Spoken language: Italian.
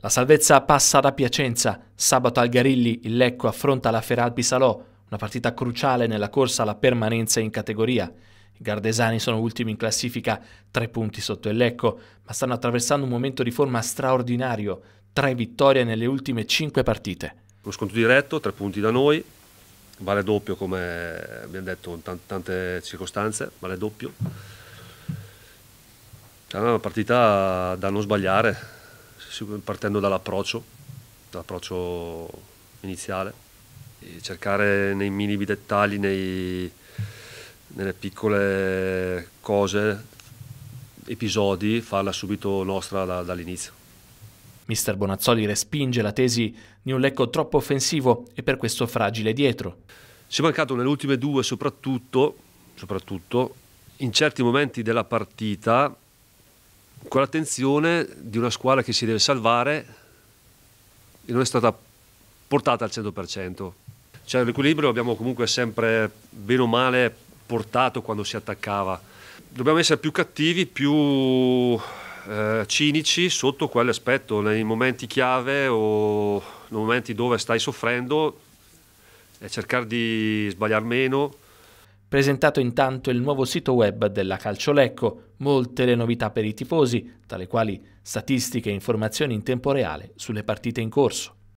La salvezza passa da Piacenza, sabato al Garilli il Lecco affronta la Feralpi Salò, una partita cruciale nella corsa alla permanenza in categoria. I Gardesani sono ultimi in classifica, tre punti sotto il Lecco, ma stanno attraversando un momento di forma straordinario, tre vittorie nelle ultime cinque partite. Lo scontro diretto, tre punti da noi, vale doppio come abbiamo detto in tante circostanze, vale doppio. È una partita da non sbagliare, partendo dall'approccio, dall'approccio iniziale, cercare nei minimi dettagli, nei, nelle piccole cose, episodi, farla subito nostra da, dall'inizio. Mister Bonazzoli respinge la tesi di un Lecco troppo offensivo e per questo fragile dietro. Ci è mancato nelle ultime due soprattutto, soprattutto in certi momenti della partita con l'attenzione di una squadra che si deve salvare e non è stata portata al 100%. Cioè, l'equilibrio l'abbiamo comunque sempre, bene o male, portato quando si attaccava. Dobbiamo essere più cattivi, più eh, cinici sotto quell'aspetto, nei momenti chiave o nei momenti dove stai soffrendo, e cercare di sbagliare meno, Presentato intanto il nuovo sito web della Calciolecco, molte le novità per i tifosi, tra le quali statistiche e informazioni in tempo reale sulle partite in corso.